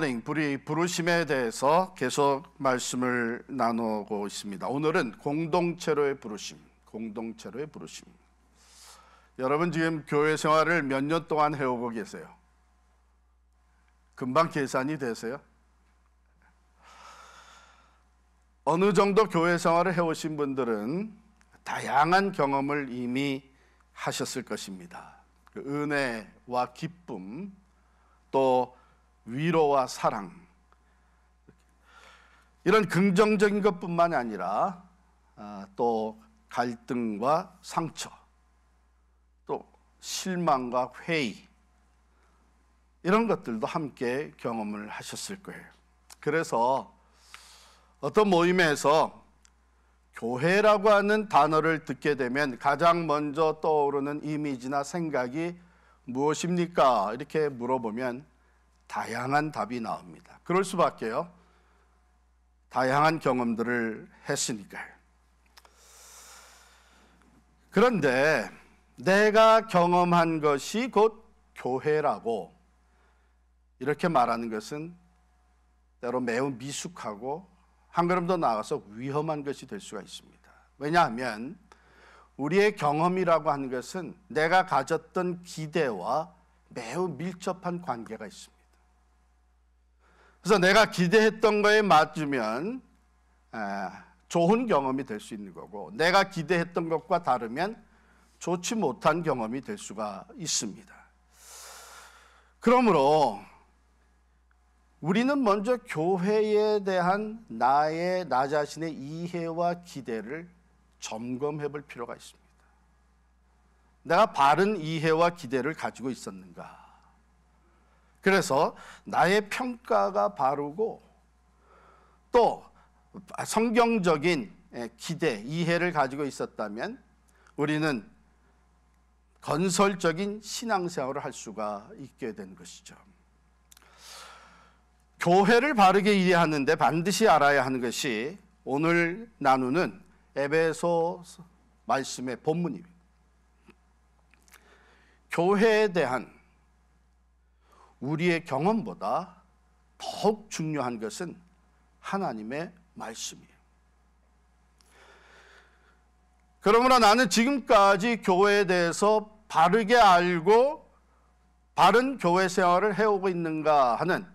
calling, 부르심에 대해서 계속 말씀을 나누고 있습니다. 오늘은 공동체로의 부르심, 공동체로의 부르심. 여러분 지금 교회 생활을 몇 년 동안 해오고 계세요? 금방 계산이 되세요? 어느 정도 교회 생활을 해오신 분들은 다양한 경험을 이미 하셨을 것입니다. 그 은혜와 기쁨, 또 위로와 사랑 이런 긍정적인 것뿐만 아니라 아, 또 갈등과 상처 또 실망과 회의 이런 것들도 함께 경험을 하셨을 거예요. 그래서 어떤 모임에서 교회라고 하는 단어를 듣게 되면 가장 먼저 떠오르는 이미지나 생각이 무엇입니까? 이렇게 물어보면 다양한 답이 나옵니다. 그럴 수밖에요. 다양한 경험들을 했으니까요. 그런데 내가 경험한 것이 곧 교회라고 이렇게 말하는 것은 때로 매우 미숙하고 한 걸음 더 나아가서 위험한 것이 될 수가 있습니다. 왜냐하면 우리의 경험이라고 하는 것은 내가 가졌던 기대와 매우 밀접한 관계가 있습니다. 그래서 내가 기대했던 거에 맞으면 좋은 경험이 될 수 있는 거고 내가 기대했던 것과 다르면 좋지 못한 경험이 될 수가 있습니다. 그러므로 우리는 먼저 교회에 대한 나의 나 자신의 이해와 기대를 점검해 볼 필요가 있습니다. 내가 바른 이해와 기대를 가지고 있었는가? 그래서 나의 평가가 바르고 또 성경적인 예, 기대, 이해를 가지고 있었다면 우리는 건설적인 신앙생활을 할 수가 있게 된 것이죠. 교회를 바르게 이해하는데 반드시 알아야 하는 것이 오늘 나누는 에베소 말씀의 본문입니다. 교회에 대한 우리의 경험보다 더욱 중요한 것은 하나님의 말씀이에요. 그러므로 나는 지금까지 교회에 대해서 바르게 알고 바른 교회 생활을 해오고 있는가 하는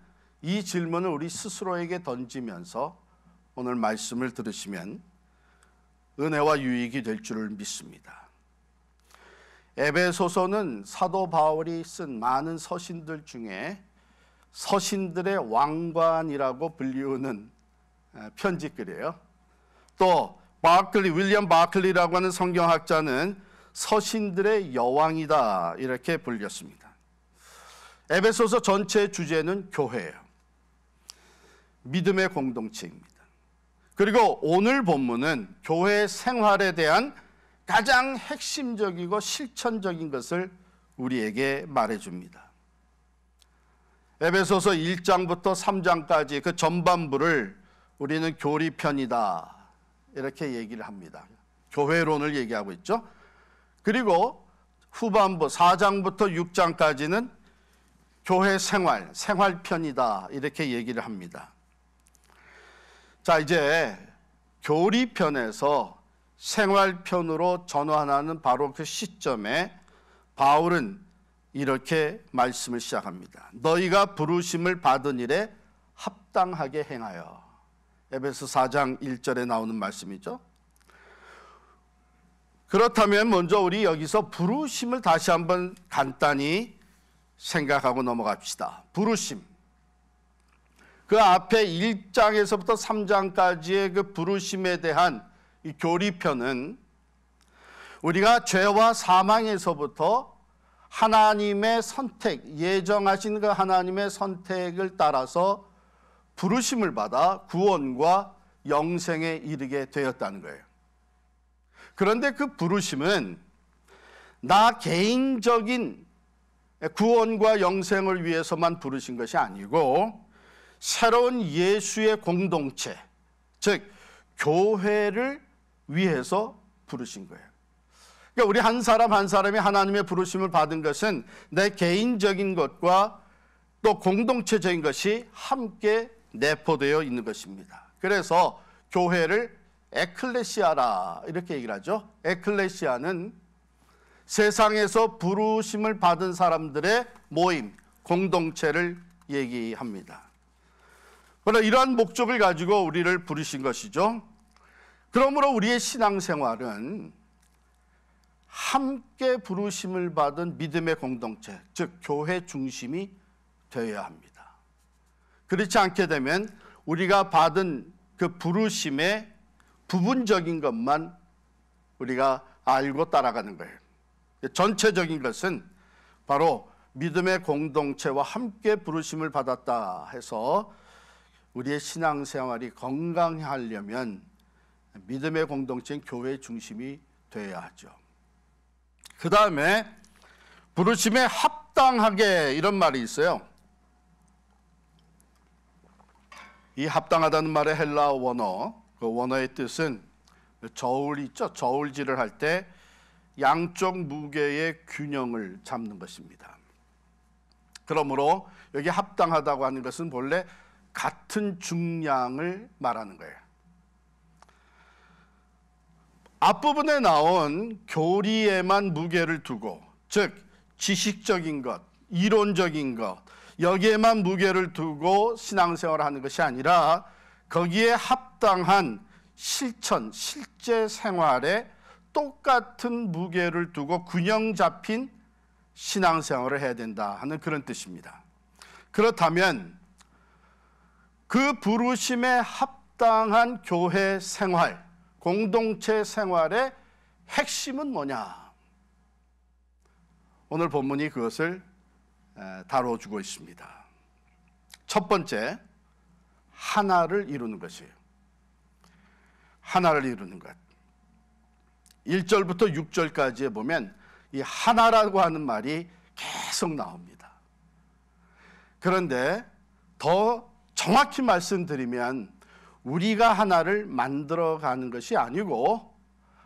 이 질문을 우리 스스로에게 던지면서 오늘 말씀을 들으시면 은혜와 유익이 될 줄을 믿습니다. 에베소서는 사도 바울이 쓴 많은 서신들 중에 서신들의 왕관이라고 불리우는 편지글이에요. 또 바클리 윌리엄 바클리라고 하는 성경학자는 서신들의 여왕이다 이렇게 불렸습니다. 에베소서 전체 주제는 교회예요. 믿음의 공동체입니다. 그리고 오늘 본문은 교회 생활에 대한 가장 핵심적이고 실천적인 것을 우리에게 말해줍니다. 에베소서 1장부터 3장까지 그 전반부를 우리는 교리편이다. 이렇게 얘기를 합니다. 교회론을 얘기하고 있죠. 그리고 후반부 4장부터 6장까지는 교회 생활, 생활편이다. 이렇게 얘기를 합니다. 자, 이제 교리편에서 생활편으로 전환하는 바로 그 시점에 바울은 이렇게 말씀을 시작합니다. 너희가 부르심을 받은 일에 합당하게 행하여. 에베소 4장 1절에 나오는 말씀이죠. 그렇다면 먼저 우리 여기서 부르심을 다시 한번 간단히 생각하고 넘어갑시다. 부르심. 그 앞에 1장에서부터 3장까지의 그 부르심에 대한 이 교리편은 우리가 죄와 사망에서부터 하나님의 선택, 예정하신 그 하나님의 선택을 따라서 부르심을 받아 구원과 영생에 이르게 되었다는 거예요. 그런데 그 부르심은 나 개인적인 구원과 영생을 위해서만 부르신 것이 아니고 새로운 예수의 공동체, 즉 교회를 위해서 부르신 거예요. 그러니까 우리 한 사람 한 사람이 하나님의 부르심을 받은 것은 내 개인적인 것과 또 공동체적인 것이 함께 내포되어 있는 것입니다. 그래서 교회를 에클레시아라 이렇게 얘기를 하죠. 에클레시아는 세상에서 부르심을 받은 사람들의 모임, 공동체를 얘기합니다. 그러나 이러한 목적을 가지고 우리를 부르신 것이죠. 그러므로 우리의 신앙생활은 함께 부르심을 받은 믿음의 공동체, 즉 교회 중심이 되어야 합니다. 그렇지 않게 되면 우리가 받은 그 부르심의 부분적인 것만 우리가 알고 따라가는 거예요. 전체적인 것은 바로 믿음의 공동체와 함께 부르심을 받았다 해서 우리의 신앙생활이 건강하려면 믿음의 공동체인 교회의 중심이 되어야 하죠. 그 다음에 부르심에 합당하게 이런 말이 있어요. 이 합당하다는 말의 헬라 원어, 그 원어의 뜻은 저울 있죠. 저울질을 할 때 양쪽 무게의 균형을 잡는 것입니다. 그러므로 여기 합당하다고 하는 것은 본래 같은 중량을 말하는 거예요. 앞부분에 나온 교리에만 무게를 두고 즉 지식적인 것, 이론적인 것 여기에만 무게를 두고 신앙생활을 하는 것이 아니라 거기에 합당한 실천, 실제 생활에 똑같은 무게를 두고 균형 잡힌 신앙생활을 해야 된다 하는 그런 뜻입니다. 그렇다면 그 부르심에 합당한 교회 생활, 공동체 생활의 핵심은 뭐냐? 오늘 본문이 그것을 다뤄주고 있습니다. 첫 번째, 하나를 이루는 것이에요. 하나를 이루는 것. 1절부터 6절까지에 보면 이 하나라고 하는 말이 계속 나옵니다. 그런데 더 정확히 말씀드리면 우리가 하나를 만들어 가는 것이 아니고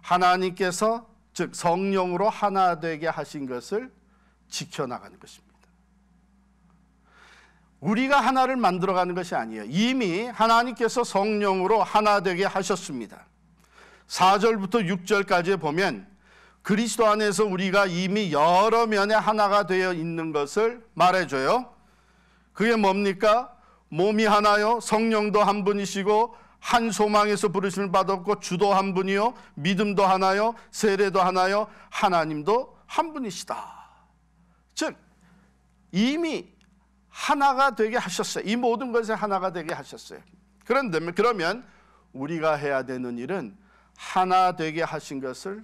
하나님께서 즉 성령으로 하나 되게 하신 것을 지켜나가는 것입니다. 우리가 하나를 만들어 가는 것이 아니에요. 이미 하나님께서 성령으로 하나 되게 하셨습니다. 4절부터 6절까지 보면 그리스도 안에서 우리가 이미 여러 면에 하나가 되어 있는 것을 말해줘요. 그게 뭡니까? 몸이 하나요 성령도 한 분이시고 한 소망에서 부르심을 받았고 주도 한 분이요 믿음도 하나요 세례도 하나요 하나님도 한 분이시다. 즉 이미 하나가 되게 하셨어요. 이 모든 것에 하나가 되게 하셨어요. 그런데 그러면 우리가 해야 되는 일은 하나 되게 하신 것을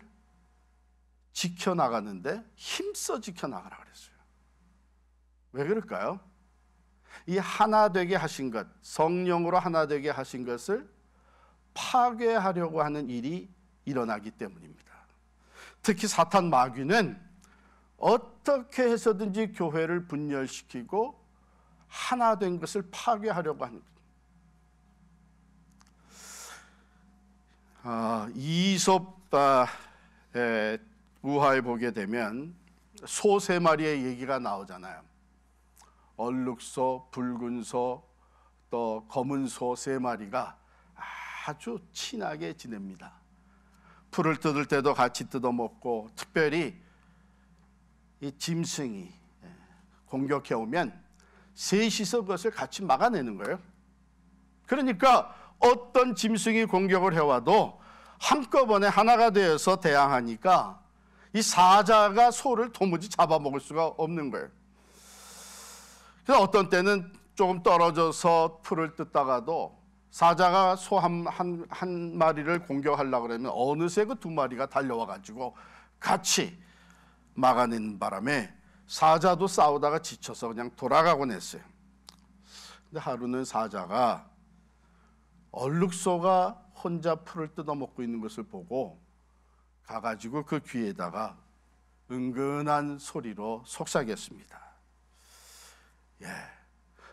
지켜나가는데 힘써 지켜나가라 그랬어요. 왜 그럴까요? 이 하나 되게 하신 것, 성령으로 하나 되게 하신 것을 파괴하려고 하는 일이 일어나기 때문입니다. 특히 사탄 마귀는 어떻게 해서든지 교회를 분열시키고 하나 된 것을 파괴하려고 하는 것. 아, 이솝 아, 우화에 보게 되면 소세 마리의 얘기가 나오잖아요. 얼룩소, 붉은소, 또 검은소 세 마리가 아주 친하게 지냅니다. 풀을 뜯을 때도 같이 뜯어 먹고 특별히 이 짐승이 예, 공격해 오면 셋이서 그것을 같이 막아내는 거예요. 그러니까 어떤 짐승이 공격을 해와도 한꺼번에 하나가 되어서 대항하니까 이 사자가 소를 도무지 잡아먹을 수가 없는 거예요. 그래서 어떤 때는 조금 떨어져서 풀을 뜯다가도 사자가 소한 한, 한 마리를 공격하려 고 그러면 어느새 그 두 마리가 달려와 가지고 같이 막아낸 바람에 사자도 싸우다가 지쳐서 그냥 돌아가곤 했어요. 근데 하루는 사자가 얼룩소가 혼자 풀을 뜯어먹고 있는 것을 보고 가가지고 그 귀에다가 은근한 소리로 속삭였습니다. 예.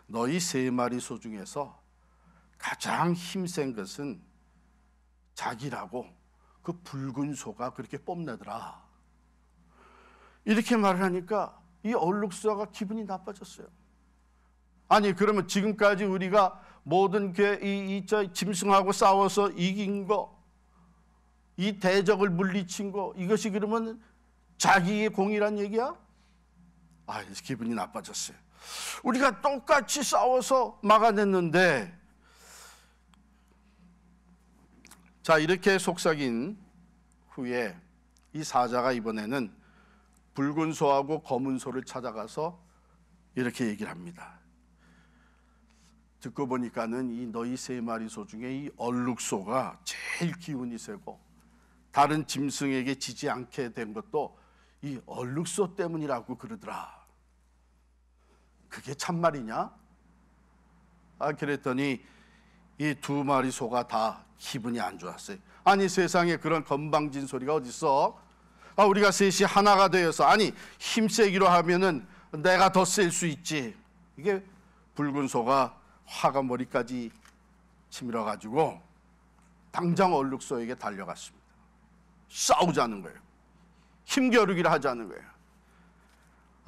너희 세 마리 소 중에서 가장 힘센 것은 자기라고 그 붉은 소가 그렇게 뽐내더라. 이렇게 말을 하니까 이얼룩수가 기분이 나빠졌어요. 아니 그러면 지금까지 우리가 모든 그이저 짐승하고 싸워서 이긴 거, 이 대적을 물리친 거 이것이 그러면 자기의 공이란 얘기야? 아, 기분이 나빠졌어요. 우리가 똑같이 싸워서 막아냈는데 자 이렇게 속삭인 후에 이 사자가 이번에는 붉은 소하고 검은 소를 찾아가서 이렇게 얘기를 합니다. 듣고 보니까는 이 너희 세 마리 소 중에 이 얼룩소가 제일 기운이 세고 다른 짐승에게 지지 않게 된 것도 이 얼룩소 때문이라고 그러더라. 그게 참말이냐? 아, 그랬더니 이 두 마리 소가 다 기분이 안 좋았어요. 아니 세상에 그런 건방진 소리가 어디 있어? 아, 우리가 셋이 하나가 되어서 아니 힘세기로 하면은 내가 더 셀 수 있지. 이게 붉은 소가 화가 머리까지 치밀어 가지고 당장 얼룩소에게 달려갔습니다. 싸우자는 거예요. 힘겨루기를 하자는 거예요.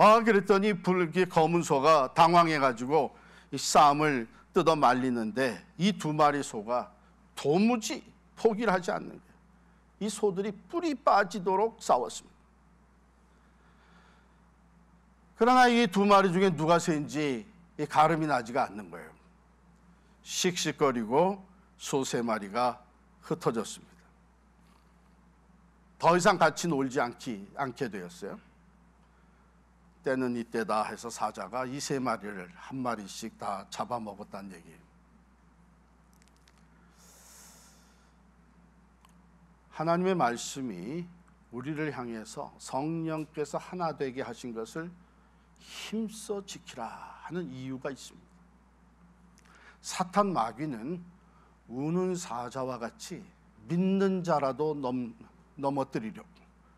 아 그랬더니 붉기 검은 소가 당황해가지고 이움을 뜯어 말리는데 이 두 마리 소가 도무지 포기를 하지 않는 거예요. 이 소들이 뿔이 빠지도록 싸웠습니다. 그러나 이 두 마리 중에 누가 새지 가름이 나지가 않는 거예요. 씩씩거리고 소 세 마리가 흩어졌습니다. 더 이상 같이 놀지 않기, 않게 되었어요. 때는 이때다 해서 사자가 이 세 마리를 한 마리씩 다 잡아먹었다는 얘기예요. 하나님의 말씀이 우리를 향해서 성령께서 하나 되게 하신 것을 힘써 지키라 하는 이유가 있습니다. 사탄 마귀는 우는 사자와 같이 믿는 자라도 넘, 넘어뜨리려고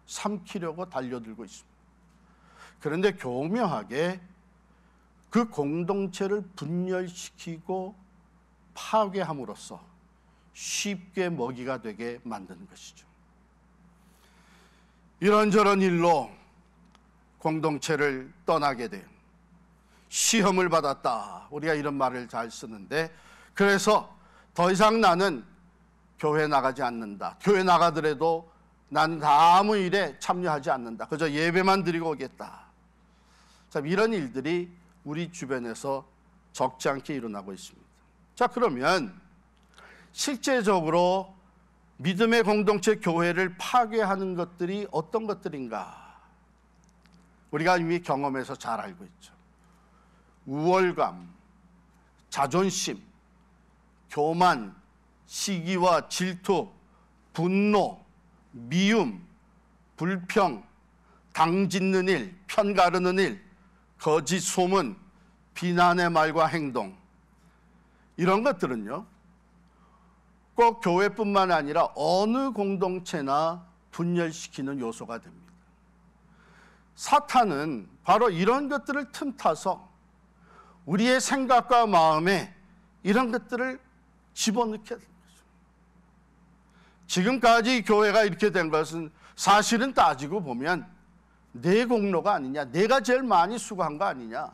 삼키려고 달려들고 있습니다. 그런데 교묘하게 그 공동체를 분열시키고 파괴함으로써 쉽게 먹이가 되게 만드는 것이죠. 이런저런 일로 공동체를 떠나게 된 시험을 받았다. 우리가 이런 말을 잘 쓰는데 그래서 더 이상 나는 교회 나가지 않는다. 교회 나가더라도 나 아무 일에 참여하지 않는다. 그저 예배만 드리고 오겠다. 참 이런 일들이 우리 주변에서 적지 않게 일어나고 있습니다. 자, 그러면 실제적으로 믿음의 공동체 교회를 파괴하는 것들이 어떤 것들인가? 우리가 이미 경험해서 잘 알고 있죠. 우월감, 자존심, 교만, 시기와 질투, 분노, 미움, 불평, 당 짓는 일, 편 가르는 일, 거짓 소문, 비난의 말과 행동 이런 것들은요. 꼭 교회뿐만 아니라 어느 공동체나 분열시키는 요소가 됩니다. 사탄은 바로 이런 것들을 틈타서 우리의 생각과 마음에 이런 것들을 집어넣게 됩니다. 지금까지 교회가 이렇게 된 것은 사실은 따지고 보면 내 네 공로가 아니냐? 내가 제일 많이 수고한 거 아니냐?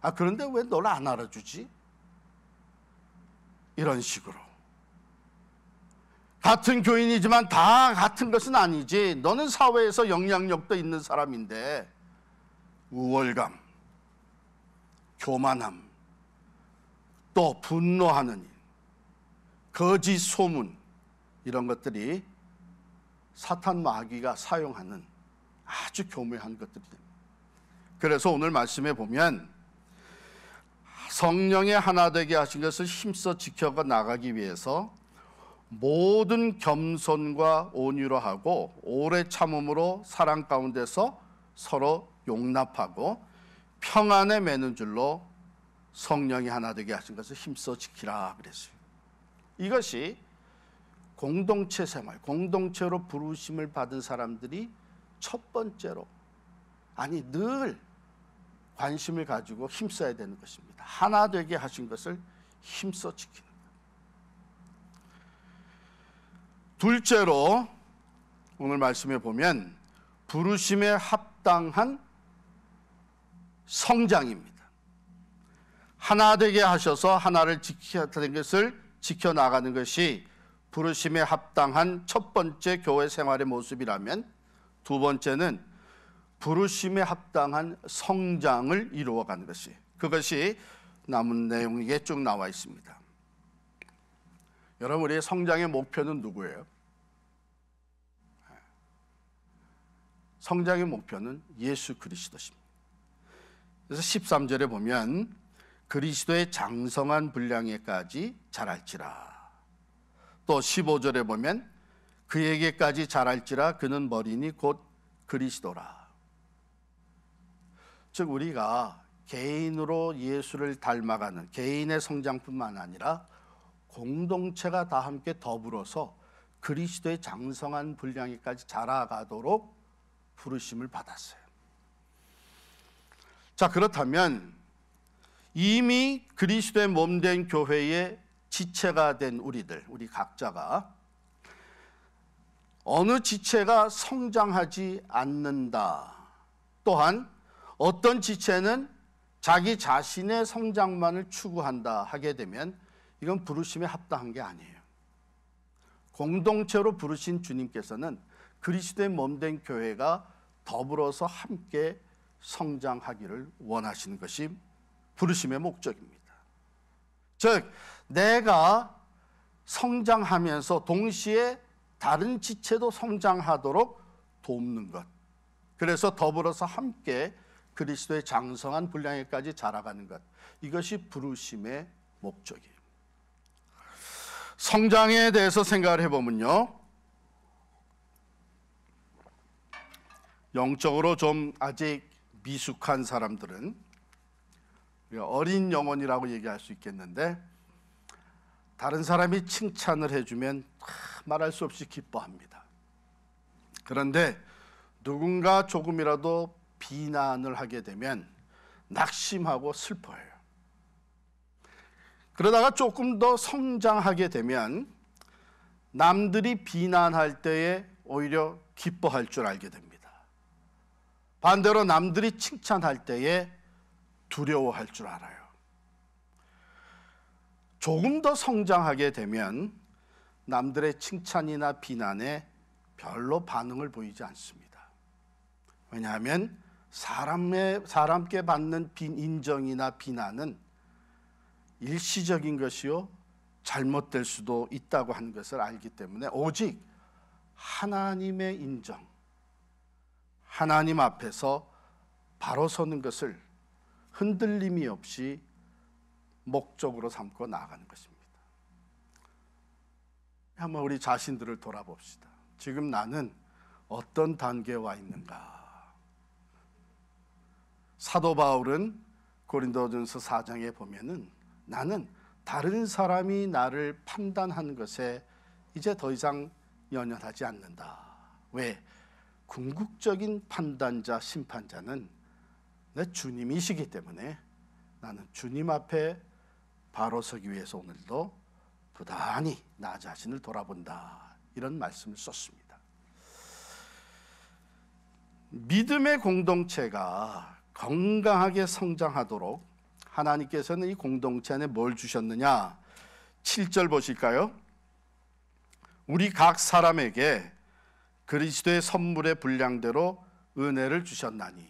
아, 그런데 왜 너를 안 알아주지? 이런 식으로. 같은 교인이지만 다 같은 것은 아니지. 너는 사회에서 영향력도 있는 사람인데, 우월감, 교만함, 또 분노하는 일, 거짓 소문, 이런 것들이 사탄 마귀가 사용하는 아주 교묘한 것들입니다. 그래서 오늘 말씀에 보면 성령의 하나 되게 하신 것을 힘써 지켜 나가기 위해서 모든 겸손과 온유로 하고 오래 참음으로 사랑 가운데서 서로 용납하고 평안에 매는 줄로 성령이 하나 되게 하신 것을 힘써 지키라 그랬어요. 이것이 공동체 생활, 공동체로 부르심을 받은 사람들이 첫 번째로 아니 늘 관심을 가지고 힘써야 되는 것입니다. 하나 되게 하신 것을 힘써 지키는 둘째로 오늘 말씀해 보면 부르심에 합당한 성장입니다. 하나 되게 하셔서 하나를 지키는 것을 지켜나가는 것이 부르심에 합당한 첫 번째 교회 생활의 모습이라면 두 번째는 부르심에 합당한 성장을 이루어가는 것이 그것이 남은 내용에 쭉 나와 있습니다. 여러분 우리의 성장의 목표는 누구예요? 성장의 목표는 예수 그리스도십니다. 그래서 13절에 보면 그리스도의 장성한 분량에까지 자랄지라. 또 15절에 보면 그에게까지 자랄지라 그는 머리니 곧 그리스도라. 즉 우리가 개인으로 예수를 닮아가는 개인의 성장뿐만 아니라 공동체가 다 함께 더불어서 그리스도의 장성한 분량에까지 자라가도록 부르심을 받았어요. 자, 그렇다면 이미 그리스도의 몸된 교회의 지체가 된 우리들, 우리 각자가 어느 지체가 성장하지 않는다. 또한 어떤 지체는 자기 자신의 성장만을 추구한다 하게 되면 이건 부르심에 합당한 게 아니에요. 공동체로 부르신 주님께서는 그리스도의 몸 된 교회가 더불어서 함께 성장하기를 원하시는 것이 부르심의 목적입니다. 즉, 내가 성장하면서 동시에 다른 지체도 성장하도록 돕는 것. 그래서 더불어서 함께 그리스도의 장성한 분량에까지 자라가는 것. 이것이 부르심의 목적이에요. 성장에 대해서 생각을 해보면요. 영적으로 좀 아직 미숙한 사람들은 어린 영혼이라고 얘기할 수 있겠는데 다른 사람이 칭찬을 해주면 말할 수 없이 기뻐합니다. 그런데 누군가 조금이라도 비난을 하게 되면 낙심하고 슬퍼해요. 그러다가 조금 더 성장하게 되면 남들이 비난할 때에 오히려 기뻐할 줄 알게 됩니다. 반대로 남들이 칭찬할 때에 두려워할 줄 알아요. 조금 더 성장하게 되면 남들의 칭찬이나 비난에 별로 반응을 보이지 않습니다. 왜냐하면 사람의 사람께 받는 빈 인정이나 비난은 일시적인 것이요 잘못될 수도 있다고 한 것을 알기 때문에 오직 하나님의 인정, 하나님 앞에서 바로 서는 것을 흔들림이 없이 목적으로 삼고 나아가는 것입니다. 한번 우리 자신들을 돌아봅시다. 지금 나는 어떤 단계에 와 있는가? 사도 바울은 고린도전서 4장에 보면은 나는 다른 사람이 나를 판단하 것에 이제 더 이상 연연하지 않는다. 왜? 궁극적인 판단자, 심판자는 내 주님이시기 때문에 나는 주님 앞에 바로 서기 위해서 오늘도 부단히 나 자신을 돌아본다. 이런 말씀을 썼습니다. 믿음의 공동체가 건강하게 성장하도록 하나님께서는 이 공동체 안에 뭘 주셨느냐? 7절 보실까요? 우리 각 사람에게 그리스도의 선물의 분량대로 은혜를 주셨나니.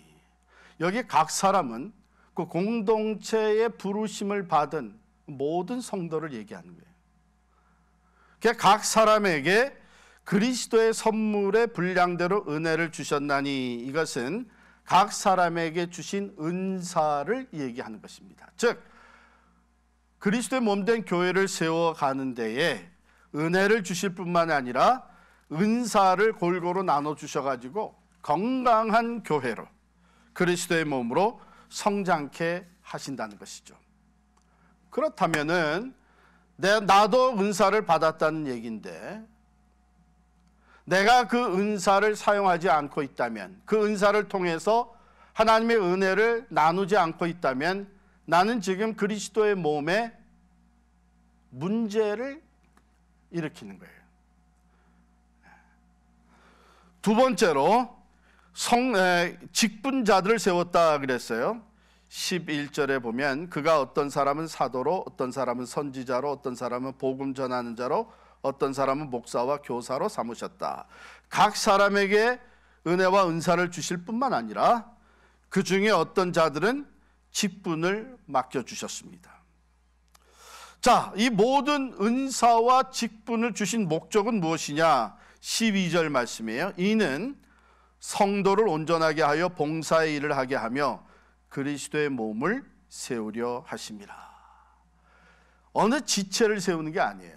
여기 각 사람은 그 공동체의 부르심을 받은 모든 성도를 얘기하는 거예요. 각 사람에게 그리스도의 선물의 분량대로 은혜를 주셨나니 이것은 각 사람에게 주신 은사를 얘기하는 것입니다. 즉 그리스도의 몸 된 교회를 세워가는 데에 은혜를 주실 뿐만 아니라 은사를 골고루 나눠 주셔가지고 건강한 교회로 그리스도의 몸으로 성장케 하신다는 것이죠. 그렇다면은 내 나도 은사를 받았다는 얘기인데 내가 그 은사를 사용하지 않고 있다면 그 은사를 통해서 하나님의 은혜를 나누지 않고 있다면 나는 지금 그리스도의 몸에 문제를 일으키는 거예요. 두 번째로 성, 직분자들을 세웠다 그랬어요. 11절에 보면 그가 어떤 사람은 사도로 어떤 사람은 선지자로 어떤 사람은 복음 전하는 자로 어떤 사람은 목사와 교사로 삼으셨다. 각 사람에게 은혜와 은사를 주실 뿐만 아니라 그 중에 어떤 자들은 직분을 맡겨 주셨습니다. 자, 이 모든 은사와 직분을 주신 목적은 무엇이냐? 12절 말씀이에요. 이는 성도를 온전하게 하여 봉사의 일을 하게 하며 그리스도의 몸을 세우려 하십니다. 어느 지체를 세우는 게 아니에요.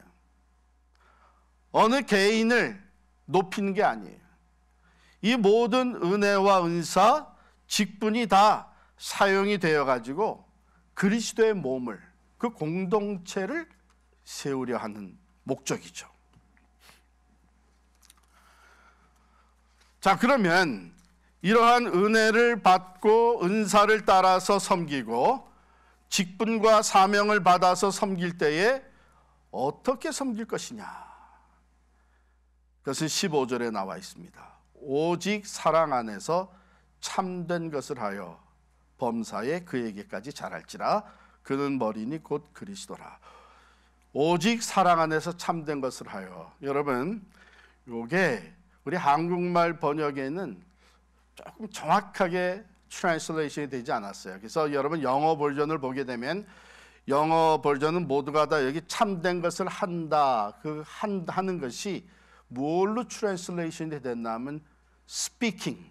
어느 개인을 높이는 게 아니에요. 이 모든 은혜와 은사, 직분이 다 사용이 되어 가지고 그리스도의 몸을 그 공동체를 세우려 하는 목적이죠. 자, 그러면 이러한 은혜를 받고 은사를 따라서 섬기고 직분과 사명을 받아서 섬길 때에 어떻게 섬길 것이냐. 그것은 15절에 나와 있습니다. 오직 사랑 안에서 참된 것을 하여 범사에 그에게까지 자랄지라 그는 머리니 곧 그리스도라. 오직 사랑 안에서 참된 것을 하여 여러분 요게 우리 한국말 번역에는 조금 정확하게 트랜슬레이션이 되지 않았어요. 그래서 여러분 영어 버전을 보게 되면 영어 버전은 모두가 다 여기 참된 것을 한다. 그 한, 하는 것이 뭘로 트랜슬레이션이 됐냐면 스피킹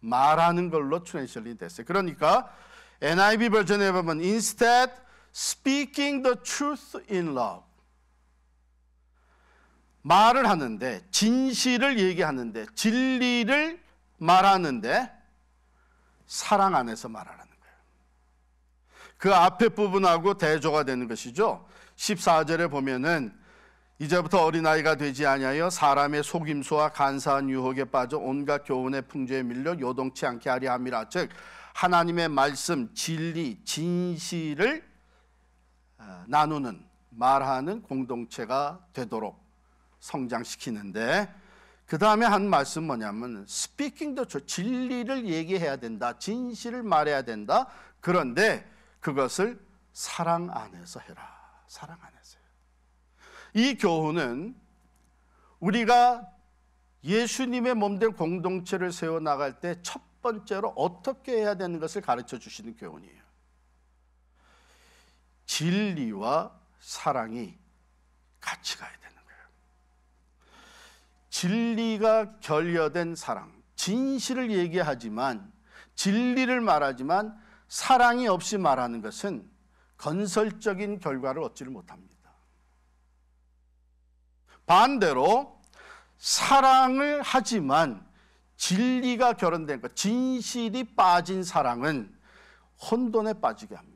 말하는 걸로 트랜슬레이션이 됐어요. 그러니까 NIV 버전에 보면 instead speaking the truth in love 말을 하는데 진실을 얘기하는데 진리를 말하는데 사랑 안에서 말하라는 거예요. 그 앞에 부분하고 대조가 되는 것이죠. 14절에 보면은 이제부터 어린아이가 되지 아니하여 사람의 속임수와 간사한 유혹에 빠져 온갖 교훈의 풍조에 밀려 요동치 않게 하려 함이라 즉 하나님의 말씀, 진리, 진실을 어, 나누는 말하는 공동체가 되도록 성장시키는데 그 다음에 한 말씀 뭐냐면 스피킹도 진리를 얘기해야 된다. 진실을 말해야 된다. 그런데 그것을 사랑 안에서 해라. 사랑 안에서이 교훈은 우리가 예수님의 몸된 공동체를 세워 나갈 때 첫 번째로 어떻게 해야 되는 것을 가르쳐 주시는 교훈이에요. 진리와 사랑이 같이 가야 돼. 진리가 결여된 사랑, 진실을 얘기하지만 진리를 말하지만 사랑이 없이 말하는 것은 건설적인 결과를 얻지를 못합니다. 반대로 사랑을 하지만 진리가 결혼된 것, 진실이 빠진 사랑은 혼돈에 빠지게 합니다.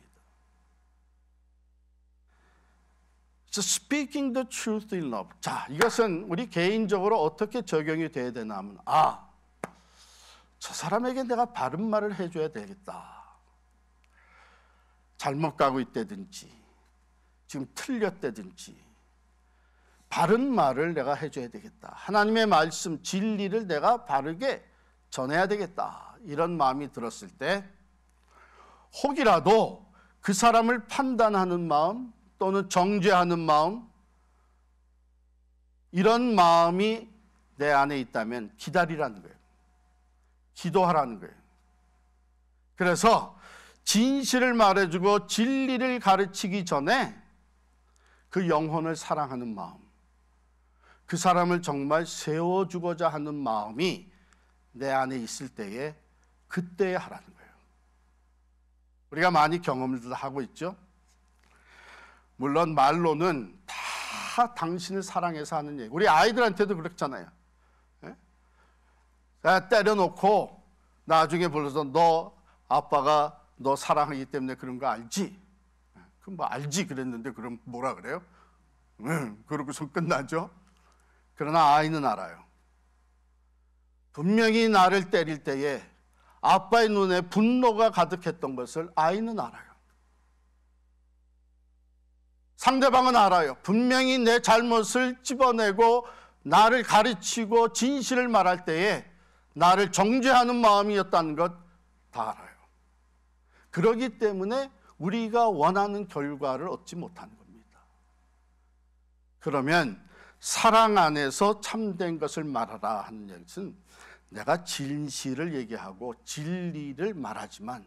speaking the truth in love. 자, 이것은 우리 개인적으로 어떻게 적용이 돼야 되나하면 아, 저 사람에게 내가 바른 말을 해줘야 되겠다. 잘못 가고 있다든지, 지금 틀렸다든지, 바른 말을 내가 해줘야 되겠다. 하나님의 말씀, 진리를 내가 바르게 전해야 되겠다. 이런 마음이 들었을 때, 혹이라도 그 사람을 판단하는 마음, 또는 정죄하는 마음 이런 마음이 내 안에 있다면 기다리라는 거예요. 기도하라는 거예요. 그래서 진실을 말해주고 진리를 가르치기 전에 그 영혼을 사랑하는 마음, 그 사람을 정말 세워주고자 하는 마음이 내 안에 있을 때에 그때에 하라는 거예요. 우리가 많이 경험을 하고 있죠. 물론 말로는 다 당신을 사랑해서 하는 얘기. 우리 아이들한테도 그렇잖아요. 예? 때려놓고 나중에 불러서 너 아빠가 너 사랑하기 때문에 그런 거 알지? 예, 그럼 뭐 알지 그랬는데 그럼 뭐라 그래요? 응, 그러고서 끝나죠. 그러나 아이는 알아요. 분명히 나를 때릴 때에 아빠의 눈에 분노가 가득했던 것을 아이는 알아요. 상대방은 알아요. 분명히 내 잘못을 집어내고 나를 가르치고 진실을 말할 때에 나를 정죄하는 마음이었다는 것 다 알아요. 그러기 때문에 우리가 원하는 결과를 얻지 못하는 겁니다. 그러면 사랑 안에서 참된 것을 말하라 하는 것은 내가 진실을 얘기하고 진리를 말하지만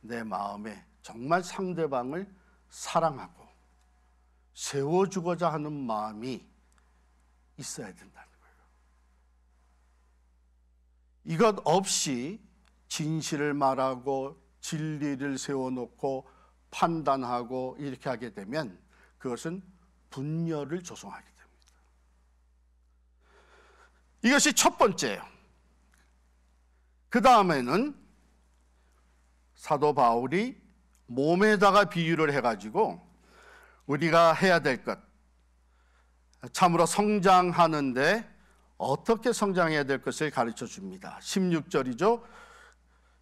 내 마음에 정말 상대방을 사랑하고 세워주고자 하는 마음이 있어야 된다는 거예요. 이것 없이 진실을 말하고 진리를 세워놓고 판단하고 이렇게 하게 되면 그것은 분열을 조성하게 됩니다. 이것이 첫 번째예요. 그 다음에는 사도 바울이 몸에다가 비유를 해가지고 우리가 해야 될 것. 참으로 성장하는데 어떻게 성장해야 될 것을 가르쳐 줍니다. 16절이죠.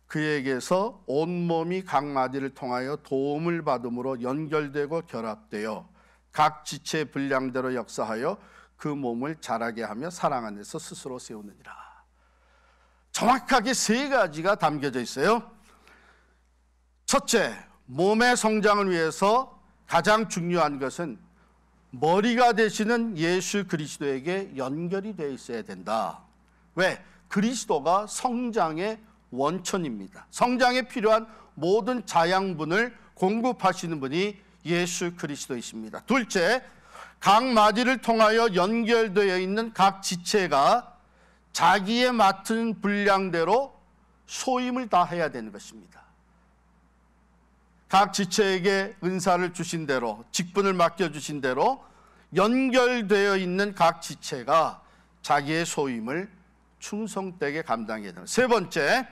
그에게서 온몸이 각 마디를 통하여 도움을 받음으로 연결되고 결합되어 각 지체의 분량대로 역사하여 그 몸을 자라게 하며 사랑 안에서 스스로 세우느니라. 정확하게 세 가지가 담겨져 있어요. 첫째, 몸의 성장을 위해서 가장 중요한 것은 머리가 되시는 예수 그리스도에게 연결이 되어 있어야 된다. 왜? 그리스도가 성장의 원천입니다. 성장에 필요한 모든 자양분을 공급하시는 분이 예수 그리스도이십니다. 둘째, 각 마디를 통하여 연결되어 있는 각 지체가 자기의 맡은 분량대로 소임을 다해야 되는 것입니다. 각 지체에게 은사를 주신 대로 직분을 맡겨 주신 대로 연결되어 있는 각 지체가 자기의 소임을 충성되게 감당해야 된다. 세 번째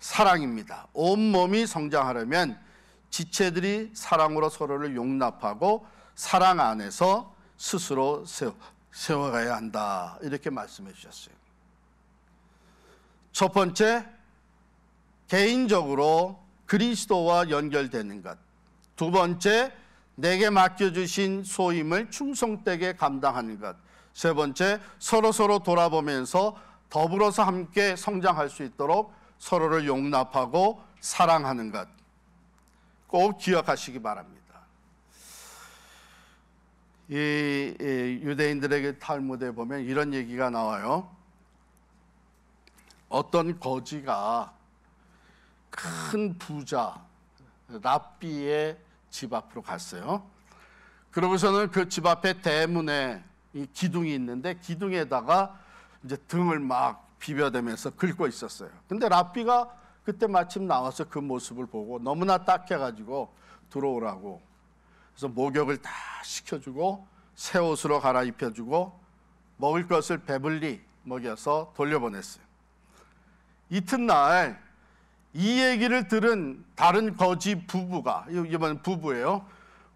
사랑입니다. 온 몸이 성장하려면 지체들이 사랑으로 서로를 용납하고 사랑 안에서 스스로 세워, 세워가야 한다. 이렇게 말씀해 주셨어요. 첫 번째 개인적으로 그리스도와 연결되는 것. 두 번째, 내게 맡겨주신 소임을 충성되게 감당하는 것. 세 번째, 서로 서로 돌아보면서 더불어서 함께 성장할 수 있도록 서로를 용납하고 사랑하는 것. 꼭 기억하시기 바랍니다. 이, 이 유대인들에게 탈무드에 보면 이런 얘기가 나와요. 어떤 거지가 큰 부자 랍비의 집 앞으로 갔어요. 그러고서는 그 집 앞에 대문에 이 기둥이 있는데 기둥에다가 이제 등을 막 비벼대면서 긁고 있었어요. 근데 랍비가 그때 마침 나와서 그 모습을 보고 너무나 딱해가지고 들어오라고 그래서 목욕을 다 시켜주고 새 옷으로 갈아입혀주고 먹을 것을 배불리 먹여서 돌려보냈어요. 이튿날 이 얘기를 들은 다른 거지 부부가 이번 부부예요.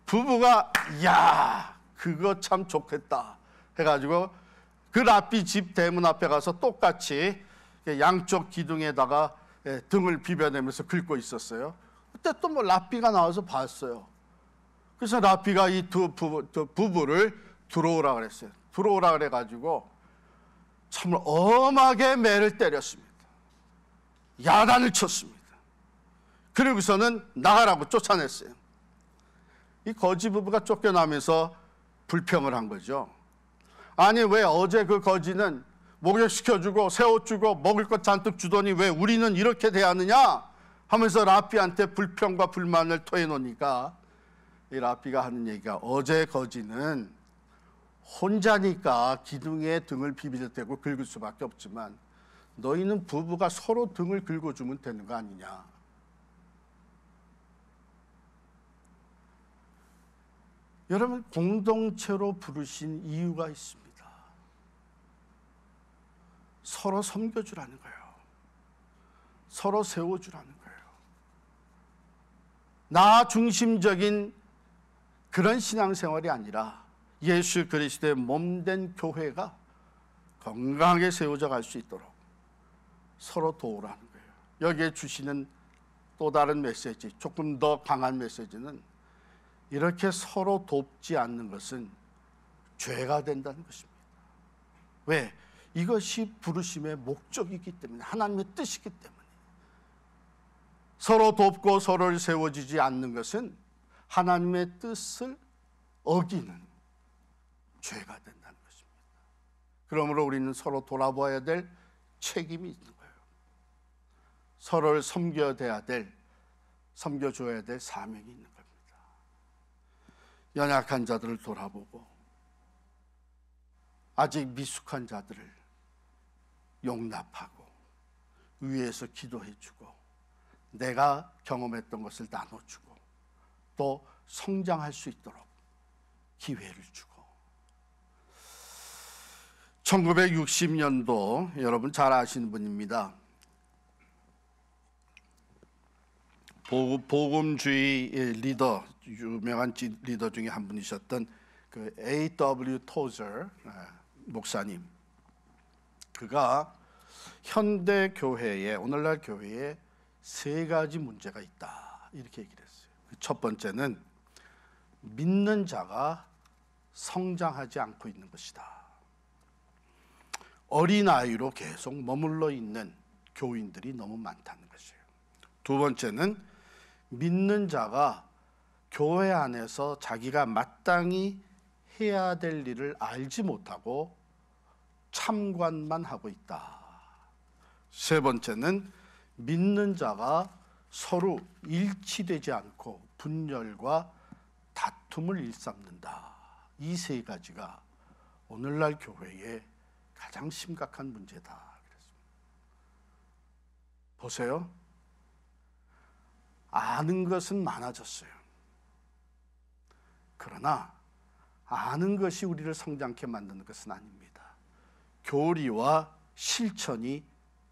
부부가 야 그거 참 좋겠다 해가지고 그 라삐 집 대문 앞에 가서 똑같이 양쪽 기둥에다가 예, 등을 비벼내면서 긁고 있었어요. 그때 또 뭐 라삐가 나와서 봤어요. 그래서 라삐가 이 두 부부, 를 들어오라 그랬어요. 들어오라 그래가지고 참 엄하게 매를 때렸습니다. 야단을 쳤습니다. 그리고서는 나가라고 쫓아냈어요. 이 거지 부부가 쫓겨나면서 불평을 한 거죠. 아니 왜 어제 그 거지는 목욕시켜주고 새 옷 주고 먹을 것 잔뜩 주더니 왜 우리는 이렇게 대하느냐 하면서 라피한테 불평과 불만을 토해놓으니까 이 라피가 하는 얘기가 어제 거지는 혼자니까 기둥에 등을 비비듯 대고 긁을 수밖에 없지만 너희는 부부가 서로 등을 긁어주면 되는 거 아니냐. 여러분, 공동체로 부르신 이유가 있습니다. 서로 섬겨주라는 거예요. 서로 세워주라는 거예요. 나 중심적인 그런 신앙생활이 아니라 예수 그리스도의 몸된 교회가 건강하게 세워져 갈 수 있도록 서로 도우라는 거예요. 여기에 주시는 또 다른 메시지, 조금 더 강한 메시지는 이렇게 서로 돕지 않는 것은 죄가 된다는 것입니다. 왜? 이것이 부르심의 목적이기 때문에 하나님의 뜻이기 때문에 서로 돕고 서로를 세워지지 않는 것은 하나님의 뜻을 어기는 죄가 된다는 것입니다. 그러므로 우리는 서로 돌아봐야 될 책임이 있는 서로를 섬겨대야 될 섬겨줘야 될 사명이 있는 겁니다. 연약한 자들을 돌아보고 아직 미숙한 자들을 용납하고 위에서 기도해주고 내가 경험했던 것을 나눠주고 또 성장할 수 있도록 기회를 주고 1960년도 여러분 잘 아시는 분입니다. 복음주의 리더 유명한 리더 중에 한 분이셨던 그 A.W. 토저 아, 목사님 그가 현대 교회에 오늘날 교회에 세 가지 문제가 있다 이렇게 얘기를 했어요. 그 첫 번째는 믿는 자가 성장하지 않고 있는 것이다. 어린 아이로 계속 머물러 있는 교인들이 너무 많다는 것이에요. 두 번째는 믿는 자가 교회 안에서 자기가 마땅히 해야 될 일을 알지 못하고 참관만 하고 있다. 세 번째는 믿는 자가 서로 일치되지 않고 분열과 다툼을 일삼는다. 이 세 가지가 오늘날 교회의 가장 심각한 문제다. 그랬습니다. 보세요. 아는 것은 많아졌어요. 그러나 아는 것이 우리를 성장케 만드는 것은 아닙니다. 교리와 실천이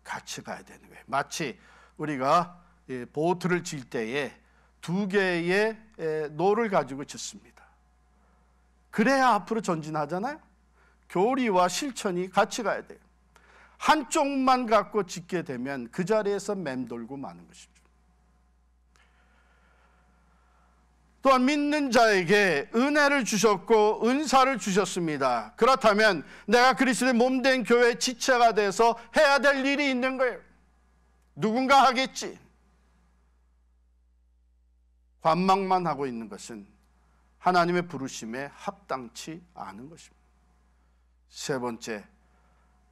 같이 가야 되는 거예요. 마치 우리가 예, 보트를 질 때에 두 개의 예, 노를 가지고 짓습니다. 그래야 앞으로 전진하잖아요. 교리와 실천이 같이 가야 돼요. 한쪽만 갖고 짓게 되면 그 자리에서 맴돌고 마는 것입니다. 또한 믿는 자에게 은혜를 주셨고 은사를 주셨습니다. 그렇다면 내가 그리스도의 몸 된 교회 지체가 돼서 해야 될 일이 있는 거예요. 누군가 하겠지. 관망만 하고 있는 것은 하나님의 부르심에 합당치 않은 것입니다. 세 번째,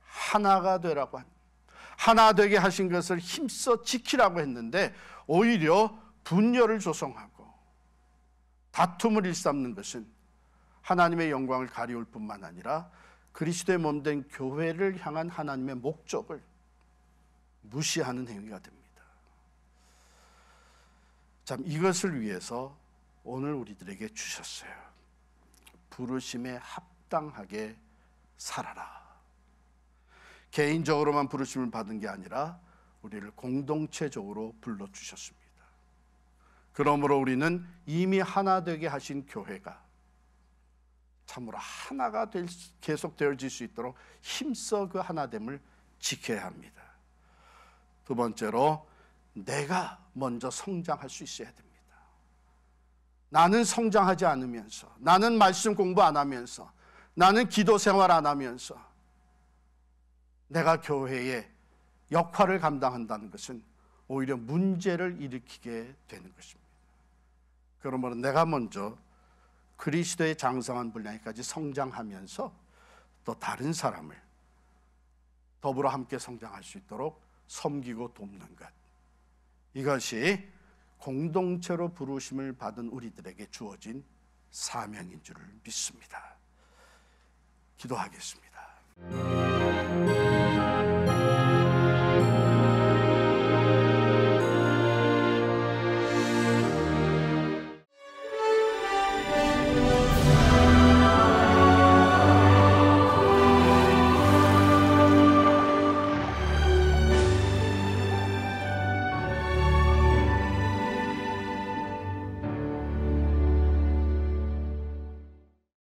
하나가 되라고 한, 하나 되게 하신 것을 힘써 지키라고 했는데 오히려 분열을 조성함. 다툼을 일삼는 것은 하나님의 영광을 가리울 뿐만 아니라 그리스도의 몸 된 교회를 향한 하나님의 목적을 무시하는 행위가 됩니다. 참 이것을 위해서 오늘 우리들에게 주셨어요. 부르심에 합당하게 살아라. 개인적으로만 부르심을 받은 게 아니라 우리를 공동체적으로 불러 주셨습니다. 그러므로 우리는 이미 하나 되게 하신 교회가 참으로 하나가 될, 계속 되어질 수 있도록 힘써 그 하나됨을 지켜야 합니다. 두 번째로 내가 먼저 성장할 수 있어야 됩니다. 나는 성장하지 않으면서, 나는 말씀 공부 안 하면서, 나는 기도 생활 안 하면서, 내가 교회의 역할을 감당한다는 것은 오히려 문제를 일으키게 되는 것입니다. 그러므로 내가 먼저 그리스도의 장성한 분량에까지 성장하면서 또 다른 사람을 더불어 함께 성장할 수 있도록 섬기고 돕는 것. 이것이 공동체로 부르심을 받은 우리들에게 주어진 사명인 줄을 믿습니다. 기도하겠습니다.